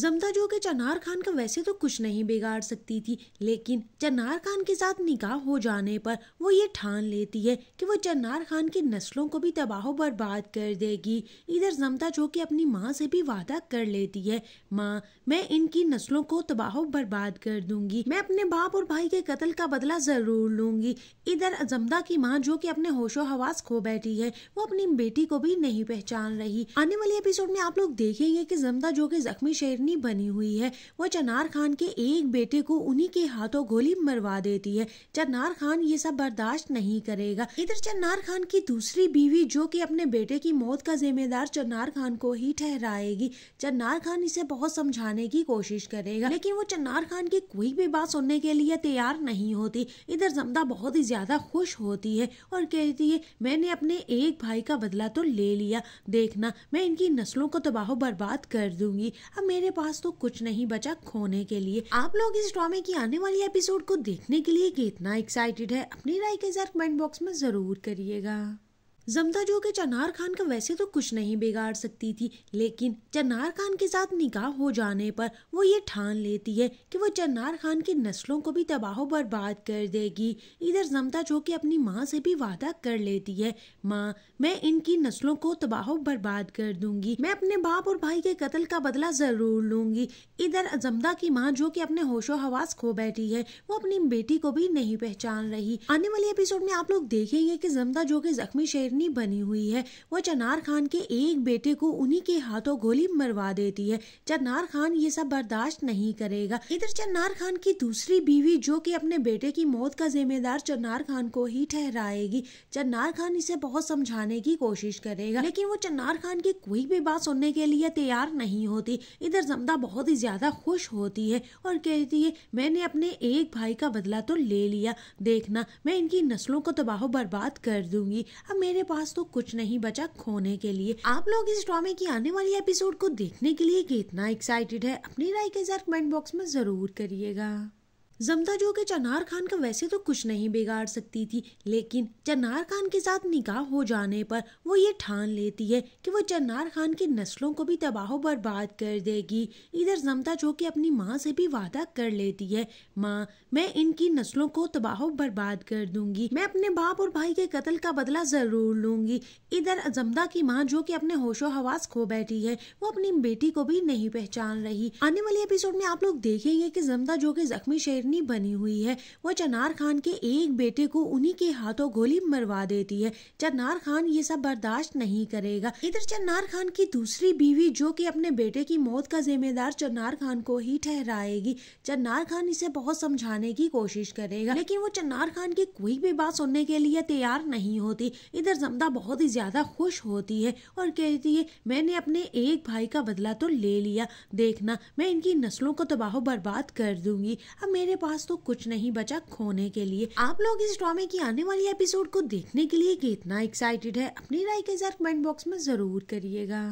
Speaker 1: जमदा जो के चनार खान का वैसे तो कुछ नहीं बिगाड़ सकती थी लेकिन चनार खान के साथ निकाह हो जाने पर वो ये ठान लेती है कि वो चनार खान की नस्लों को भी तबाह बर्बाद कर देगी इधर जमदा जो के अपनी माँ से भी वादा कर लेती है माँ मैं इनकी नस्लों को तबाह बर्बाद कर दूंगी मैं अपने बाप और भाई के कत्ल का बदला जरूर लूंगी इधर जमदा की माँ जो कि अपने होशो हवास खो बैठी है वो अपनी बेटी को भी नहीं पहचान रही आने वाले एपिसोड में आप लोग देखेंगे की जमदा जो के जख्मी शेर हिरनी बनी हुई है वो चनार खान के एक बेटे को उन्हीं के हाथों गोली मरवा देती है चनार खान ये सब बर्दाश्त नहीं करेगा इधर चनार खान की दूसरी बीवी जो कि अपने बेटे की मौत का जिम्मेदार चनार खान को ही ठहराएगी चनार खान इसे बहुत समझाने की कोशिश करेगा लेकिन वो चनार खान की कोई भी बात सुनने के लिए तैयार नहीं होती इधर जमदा बहुत ही ज्यादा खुश होती है और कहती है मैंने अपने एक भाई का बदला तो ले लिया देखना मैं इनकी नस्लों को तबाह बर्बाद कर दूंगी अब मेरे पास तो कुछ नहीं बचा खोने के लिए आप लोग इस ड्रामे की आने वाली एपिसोड को देखने के लिए कितना एक्साइटेड है अपनी राय के साथ कमेंट बॉक्स में जरूर करिएगा जमदा जो के चनार खान का वैसे तो कुछ नहीं बिगाड़ सकती थी लेकिन चनार खान के साथ निकाह हो जाने पर वो ये ठान लेती है कि वो चनार खान की नस्लों को भी तबाह बर्बाद कर देगी इधर जमदा जो के अपनी माँ से भी वादा कर लेती है माँ मैं इनकी नस्लों को तबाह बर्बाद कर दूंगी मैं अपने बाप और भाई के कत्ल का बदला जरूर लूंगी इधर जमदा की माँ जो की अपने होशो हवास खो बैठी है वो अपनी बेटी को भी नहीं पहचान रही आने वाले एपिसोड में आप लोग देखेंगे की जमदा जो के जख्मी शेर हिरनी बनी हुई है वो चनार खान के एक बेटे को उन्हीं के हाथों गोली मरवा देती है चन्नार खान ये सब बर्दाश्त नहीं करेगा इधर चन्नार खान की दूसरी बीवी जो कि अपने बेटे की मौत का जिम्मेदार चन्नार खान को ही ठहराएगी चन्नार खान इसे बहुत समझाने की कोशिश करेगा लेकिन वो चन्नार खान की कोई भी बात सुनने के लिए तैयार नहीं होती इधर जमदा बहुत ही ज्यादा खुश होती है और कहती है मैंने अपने एक भाई का बदला तो ले लिया देखना मैं इनकी नस्लों को तबाह बर्बाद कर दूंगी अब मेरे मेरे पास तो कुछ नहीं बचा खोने के लिए आप लोग इस ड्रामे की आने वाली एपिसोड को देखने के लिए कितना एक्साइटेड है अपनी राय के साथ कमेंट बॉक्स में जरूर करिएगा जमदा जो के चनार खान का वैसे तो कुछ नहीं बिगाड़ सकती थी लेकिन चनार खान के साथ निकाह हो जाने पर वो ये ठान लेती है कि वो चनार खान की नस्लों को भी तबाह बर्बाद कर देगी इधर जमदा जो के अपनी माँ से भी वादा कर लेती है माँ मैं इनकी नस्लों को तबाह बर्बाद कर दूंगी मैं अपने बाप और भाई के कत्ल का बदला जरूर लूंगी इधर जमदा की माँ जो की अपने होशो हवास खो बैठी है वो अपनी बेटी को भी नहीं पहचान रही आने वाले एपिसोड में आप लोग देखेंगे की जमदा जो के जख्मी शेर पन्नी बनी हुई है वो जनार खान के एक बेटे को उन्हीं के हाथों गोली मरवा देती है जन्नार खान ये सब बर्दाश्त नहीं करेगा इधर जन्नार खान की दूसरी बीवी जो कि अपने बेटे की मौत का जिम्मेदार जन्नार खान को ही ठहराएगी जन्नार खान इसे बहुत समझाने की कोशिश करेगा लेकिन वो जन्नार खान की कोई भी बात सुनने के लिए तैयार नहीं होती इधर जमदा बहुत ही ज्यादा खुश होती है और कहती है मैंने अपने एक भाई का बदला तो ले लिया देखना मैं इनकी नस्लों को तबाह बर्बाद कर दूंगी अब मेरे मेरे पास तो कुछ नहीं बचा खोने के लिए आप लोग इस ड्रामे की आने वाली एपिसोड को देखने के लिए कितना एक्साइटेड है अपनी राय के साथ कमेंट बॉक्स में जरूर करिएगा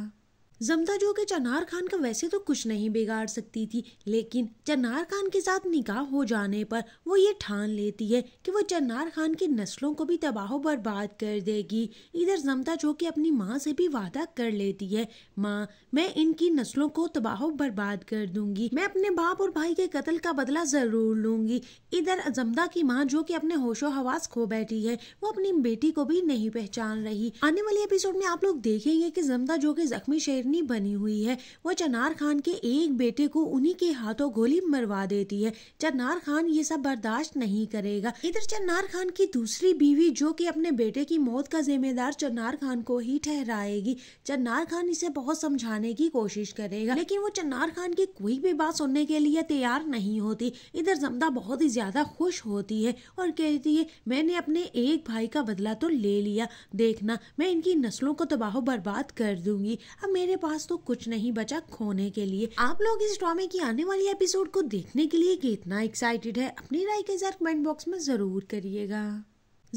Speaker 1: जमदा जो के चनार खान का वैसे तो कुछ नहीं बिगाड़ सकती थी लेकिन चनार खान के साथ निकाह हो जाने पर वो ये ठान लेती है कि वो चनार खान की नस्लों को भी तबाह बर्बाद कर देगी इधर जमदा जो के अपनी माँ से भी वादा कर लेती है माँ मैं इनकी नस्लों को तबाह बर्बाद कर दूंगी मैं अपने बाप और भाई के कत्ल का बदला जरूर लूंगी इधर जमदा की माँ जो की अपने होशो हवास खो बैठी है वो अपनी बेटी को भी नहीं पहचान रही आने वाले एपिसोड में आप लोग देखेंगे की जमदा जो के जख्मी शेर हिरनी बनी हुई है वो चनार खान के एक बेटे को उन्हीं के हाथों गोली मरवा देती है चनार खान ये सब बर्दाश्त नहीं करेगा इधर चनार खान की दूसरी बीवी जो कि अपने बेटे की मौत का जिम्मेदार चनार खान को ही ठहराएगी चनार खान इसे बहुत समझाने की कोशिश करेगा लेकिन वो चनार खान की कोई भी बात सुनने के लिए तैयार नहीं होती इधर जमदा बहुत ही ज्यादा खुश होती है और कहती है मैंने अपने एक भाई का बदला तो ले लिया देखना मैं इनकी नस्लों को तबाह बर्बाद कर दूंगी अब मेरे पास तो कुछ नहीं बचा खोने के लिए आप लोग इस ड्रामे की आने वाली एपिसोड को देखने के लिए कितना एक्साइटेड है अपनी राय के साथ कमेंट बॉक्स में जरूर करिएगा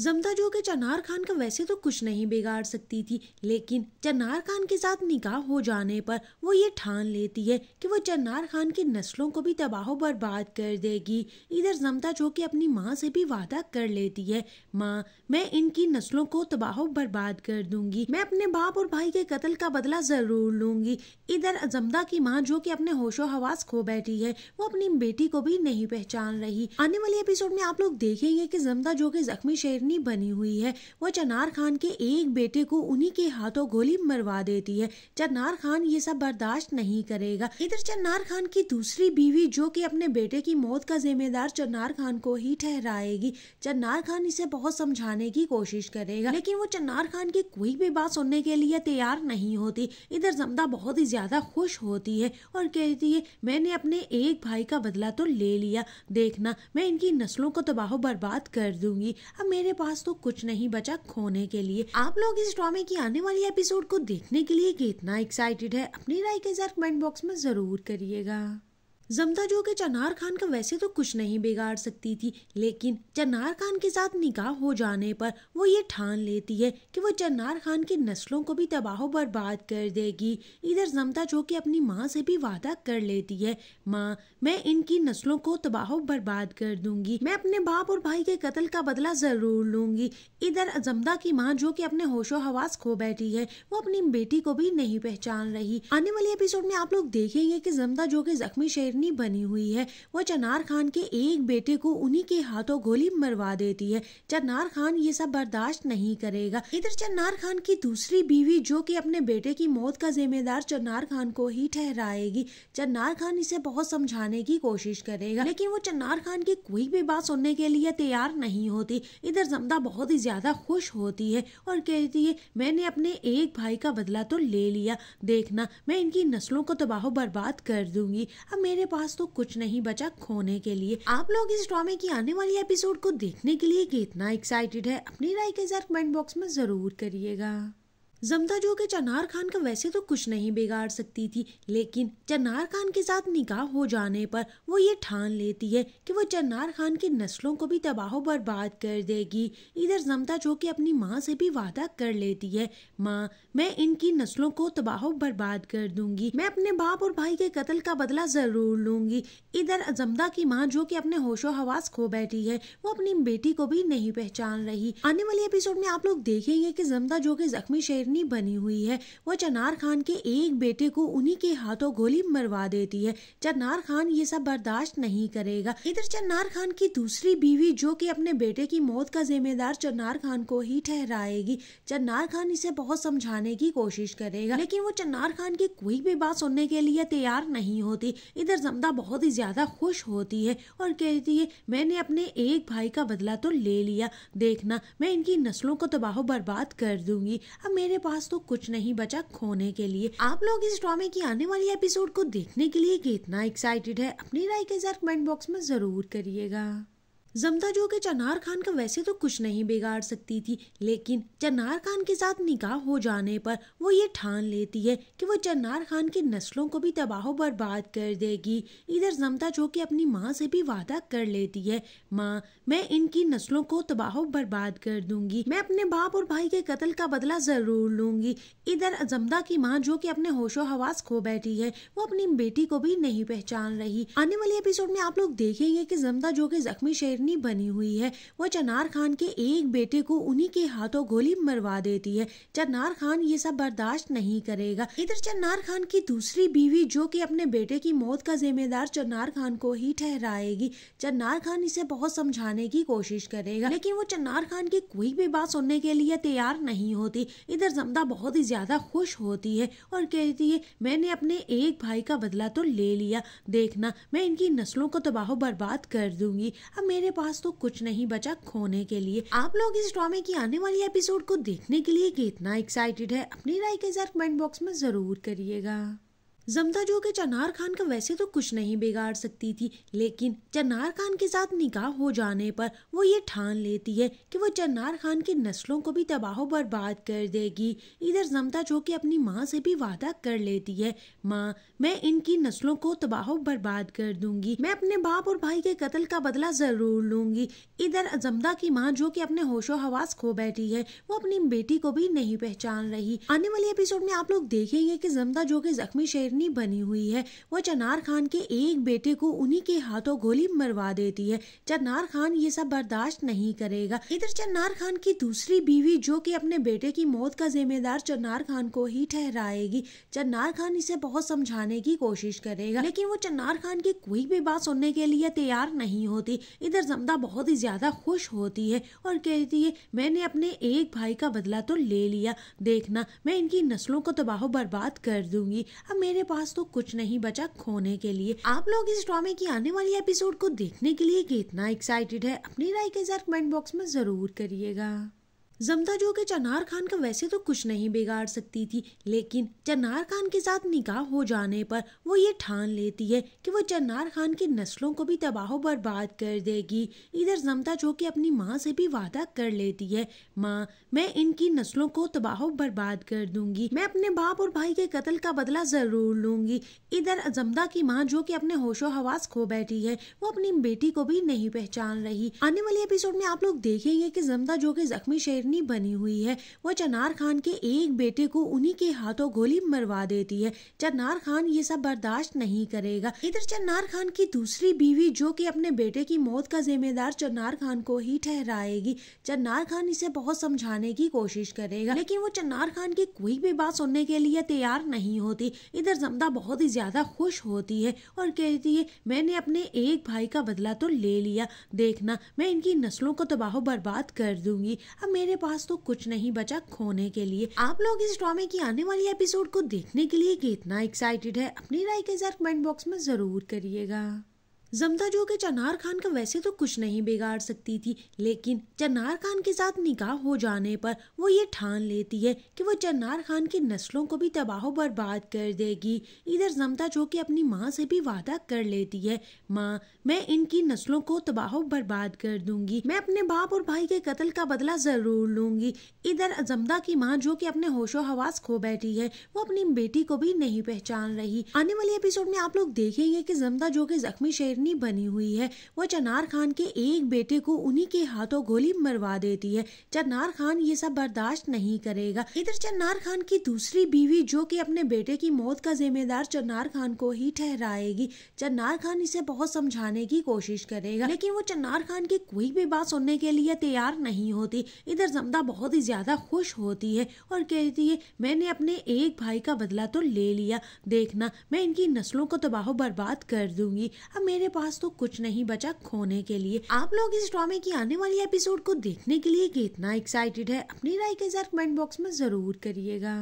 Speaker 1: जमदा जो के चनार खान का वैसे तो कुछ नहीं बिगाड़ सकती थी लेकिन चनार खान के साथ निकाह हो जाने पर वो ये ठान लेती है कि वो चनार खान की नस्लों को भी तबाह बर्बाद कर देगी इधर जमदा जो के अपनी माँ से भी वादा कर लेती है माँ मैं इनकी नस्लों को तबाह बर्बाद कर दूंगी मैं अपने बाप और भाई के कत्ल का बदला जरूर लूंगी इधर जमदा की माँ जो की अपने होशो हवास खो बैठी है वो अपनी बेटी को भी नहीं पहचान रही आने वाले एपिसोड में आप लोग देखेंगे की जमदा जो के जख्मी शेर हिरनी बनी हुई है वो चनार खान के एक बेटे को उन्हीं के हाथों गोली मरवा देती है चन्नार खान ये सब बर्दाश्त नहीं करेगा इधर चनार खान की दूसरी बीवी जो कि अपने बेटे की मौत का जिम्मेदार चनार खान को ही ठहराएगी चनार खान इसे बहुत समझाने की कोशिश करेगा लेकिन वो चन्नार खान की कोई भी बात सुनने के लिए तैयार नहीं होती इधर जमदा बहुत ही ज्यादा खुश होती है और कहती है मैंने अपने एक भाई का बदला तो ले लिया देखना मैं इनकी नस्लों को तबाह बर्बाद कर दूंगी अब मेरे पास तो कुछ नहीं बचा खोने के लिए आप लोग इस ड्रामे की आने वाली एपिसोड को देखने के लिए कितना एक्साइटेड है अपनी राय के साथ कमेंट बॉक्स में जरूर करिएगा जमदा जो के चनार खान का वैसे तो कुछ नहीं बिगाड़ सकती थी लेकिन चनार खान के साथ निकाह हो जाने पर वो ये ठान लेती है कि वो चनार खान की नस्लों को भी तबाह बर्बाद कर देगी इधर जमदा जो कि अपनी माँ से भी वादा कर लेती है माँ मैं इनकी नस्लों को तबाह बर्बाद कर दूंगी मैं अपने बाप और भाई के कत्ल का बदला जरूर लूंगी इधर जमदा की माँ जो कि अपने होशो हवास खो बैठी है वो अपनी बेटी को भी नहीं पहचान रही आने वाले एपिसोड में आप लोग देखेंगे कि जमदा जो कि जख्मी शेरनी निशानी बनी हुई है वो चनार खान के एक बेटे को उन्हीं के हाथों गोली मरवा देती है चनार खान ये सब बर्दाश्त नहीं करेगा इधर चनार खान की दूसरी बीवी जो कि अपने बेटे की मौत का जिम्मेदार चनार खान को ही ठहराएगी चनार खान इसे बहुत समझाने की कोशिश करेगा लेकिन वो चनार खान की कोई भी बात सुनने के लिए तैयार नहीं होती इधर जमदा बहुत ही ज्यादा खुश होती है और कहती है मैंने अपने एक भाई का बदला तो ले लिया देखना मैं इनकी नस्लों को तबाह बर्बाद कर दूंगी अब मेरे मेरे पास तो कुछ नहीं बचा खोने के लिए आप लोग इस ड्रामे की आने वाली एपिसोड को देखने के लिए कितना एक्साइटेड है अपनी राय के साथ कमेंट बॉक्स में जरूर करिएगा जमदा जो के चनार खान का वैसे तो कुछ नहीं बिगाड़ सकती थी लेकिन चनार खान के साथ निकाह हो जाने पर वो ये ठान लेती है कि वो चनार खान की नस्लों को भी तबाह बर्बाद कर देगी इधर जमदा जो के अपनी माँ से भी वादा कर लेती है माँ मैं इनकी नस्लों को तबाह बर्बाद कर दूंगी मैं अपने बाप और भाई के कत्ल का बदला जरूर लूंगी इधर जमदा की माँ जो कि अपने होशो हवास खो बैठी है वो अपनी बेटी को भी नहीं पहचान रही आने वाले एपिसोड में आप लोग देखेंगे कि जमदा जो के जख्मी शेर पन्नी बनी हुई है वो चनार खान के एक बेटे को उन्हीं के हाथों गोली मरवा देती है चन्नार खान ये सब बर्दाश्त नहीं करेगा इधर चन्नार खान की दूसरी बीवी जो कि अपने बेटे की मौत का जिम्मेदार चन्नार खान को ही ठहराएगी चन्नार खान इसे बहुत समझाने की कोशिश करेगा लेकिन वो चन्नार खान की कोई भी बात सुनने के लिए तैयार नहीं होती इधर जमदा बहुत ही ज्यादा खुश होती है और कहती है मैंने अपने एक भाई का बदला तो ले लिया देखना मैं इनकी नस्लों को तबाह बर्बाद कर दूंगी अब मेरे पास तो कुछ नहीं बचा खोने के लिए आप लोग इस ड्रामे की आने वाली एपिसोड को देखने के लिए कितना एक्साइटेड है अपनी राय के साथ कमेंट बॉक्स में जरूर करिएगा जमदा जो के चनार खान का वैसे तो कुछ नहीं बिगाड़ सकती थी लेकिन चनार खान के साथ निकाह हो जाने पर वो ये ठान लेती है कि वो चनार खान की नस्लों को भी तबाह बर्बाद कर देगी इधर जमदा जो के अपनी माँ से भी वादा कर लेती है माँ मैं इनकी नस्लों को तबाह बर्बाद कर दूंगी मैं अपने बाप और भाई के कत्ल का बदला जरूर लूंगी इधर जमदा की माँ जो की अपने होशो हवास खो बैठी है वो अपनी बेटी को भी नहीं पहचान रही आने वाले एपिसोड में आप लोग देखेंगे की जमदा जो के जख्मी शेर हिरनी बनी हुई है वह चनार खान के एक बेटे को उन्हीं के हाथों गोली मरवा देती है चनार खान ये सब बर्दाश्त नहीं करेगा इधर चनार खान की दूसरी बीवी जो कि अपने बेटे की मौत का जिम्मेदार चनार खान को ही ठहराएगी चनार खान इसे बहुत समझाने की कोशिश करेगा लेकिन वो चनार खान की कोई भी बात सुनने के लिए तैयार नहीं होती इधर जमदा बहुत ही ज्यादा खुश होती है और कहती है मैंने अपने एक भाई का बदला तो ले लिया देखना मैं इनकी नस्लों को तबाह बर्बाद कर दूंगी अब मेरे पास तो कुछ नहीं बचा खोने के लिए आप लोग इस ड्रामे की आने वाली एपिसोड को देखने के लिए कितना एक्साइटेड है अपनी राय के साथ कमेंट बॉक्स में जरूर करिएगा जमता जो के चनार खान का वैसे तो कुछ नहीं बिगाड़ सकती थी लेकिन चनार खान के साथ निकाह हो जाने पर वो ये ठान लेती है कि वो चनार खान की नस्लों को भी तबाह बर्बाद कर देगी इधर जमता जो के अपनी माँ से भी वादा कर लेती है माँ मैं इनकी नस्लों को तबाह बर्बाद कर दूंगी मैं अपने बाप और भाई के कत्ल का बदला जरूर लूंगी इधर जमदा की माँ जो की अपने होशो हवास खो बैठी है वो अपनी बेटी को भी नहीं पहचान रही आने वाले एपिसोड में आप लोग देखेंगे की जमदा जो के जख्मी शेर हिरनी बनी हुई है वो चनार खान के एक बेटे को उन्हीं के हाथों गोली मरवा देती है चन्नार खान ये सब बर्दाश्त नहीं करेगा इधर चन्नार खान की दूसरी बीवी जो कि अपने बेटे की मौत का जिम्मेदार चन्नार खान को ही ठहराएगी चन्नार खान इसे बहुत समझाने की कोशिश करेगा लेकिन वो चन्नार खान की कोई भी बात सुनने के लिए तैयार नहीं होती इधर जमदा बहुत ही ज्यादा खुश होती है और कहती है मैंने अपने एक भाई का बदला तो ले लिया देखना मैं इनकी नस्लों को तबाह बर्बाद कर दूंगी अब मेरे पास तो कुछ नहीं बचा खोने के लिए आप लोग इस ड्रामे की आने वाली एपिसोड को देखने के लिए कितना एक्साइटेड है अपनी राय के साथ कमेंट बॉक्स में जरूर करिएगा जमदा जो के चनार खान का वैसे तो कुछ नहीं बिगाड़ सकती थी लेकिन चनार खान के साथ निकाह हो जाने पर वो ये ठान लेती है कि वो चनार खान की नस्लों को भी तबाह बर्बाद कर देगी इधर जमदा जो के अपनी माँ से भी वादा कर लेती है माँ मैं इनकी नस्लों को तबाह बर्बाद कर दूंगी मैं अपने बाप और भाई के कत्ल का बदला ज़रूर लूंगी इधर जमदा की माँ जो की अपने होशो हवास खो बैठी है वो अपनी बेटी को भी नहीं पहचान रही आने वाले एपिसोड में आप लोग देखेंगे की जमदा जो के जख्मी शेर हिरनी बनी हुई है वो चनार खान के एक बेटे को उन्हीं के हाथों गोली मरवा देती है चन्नार खान ये सब बर्दाश्त नहीं करेगा इधर चनार खान की दूसरी बीवी जो कि अपने बेटे की मौत का जिम्मेदार चनार खान को ही ठहराएगी चनार खान इसे बहुत समझाने की कोशिश करेगा लेकिन वो चन्नार खान की कोई भी बात सुनने के लिए तैयार नहीं होती इधर जमदा बहुत ही ज्यादा खुश होती है और कहती है मैंने अपने एक भाई का बदला तो ले लिया देखना मैं इनकी नस्लों को तबाह बर्बाद कर दूंगी अब मेरे मेरे पास तो कुछ नहीं बचा खोने के लिए आप लोग इस ड्रामे की आने वाली एपिसोड को देखने के लिए कितना एक्साइटेड है अपनी राय के साथ कमेंट बॉक्स में जरूर करिएगा जमदा जो के चनार खान का वैसे तो कुछ नहीं बिगाड़ सकती थी लेकिन चनार खान के साथ निकाह हो जाने पर वो ये ठान लेती है कि वो चनार खान की नस्लों को भी तबाह बर्बाद कर देगी इधर जमदा जो की अपनी माँ से भी वादा कर लेती है माँ मैं इनकी नस्लों को तबाह बर्बाद कर दूंगी मैं अपने बाप और भाई के कत्ल का बदला जरूर लूंगी इधर जमदा की माँ जो की अपने होशो हवास खो बैठी है वो अपनी बेटी को भी नहीं पहचान रही आने वाले एपिसोड में आप लोग देखेंगे की जमदा जो के जख्मी शेर पन्नी बनी हुई है वो चनार खान के एक बेटे को उन्हीं के हाथों गोली मरवा देती है चन्नार खान ये सब बर्दाश्त नहीं करेगा इधर चन्नार खान की दूसरी बीवी जो कि अपने बेटे की मौत का जिम्मेदार चन्नार खान को ही ठहराएगी चन्नार खान इसे बहुत समझाने की कोशिश करेगा लेकिन वो चन्नार खान की कोई भी बात सुनने के लिए तैयार नहीं होती इधर जमदा बहुत ही ज्यादा खुश होती है और कहती है मैंने अपने एक भाई का बदला तो ले लिया देखना मैं इनकी नस्लों को तबाह बर्बाद कर दूंगी अब मेरे पास तो कुछ नहीं बचा खोने के लिए आप लोग इस ड्रामे की आने वाली एपिसोड को देखने के लिए कितना एक्साइटेड है अपनी राय के साथ कमेंट बॉक्स में जरूर करिएगा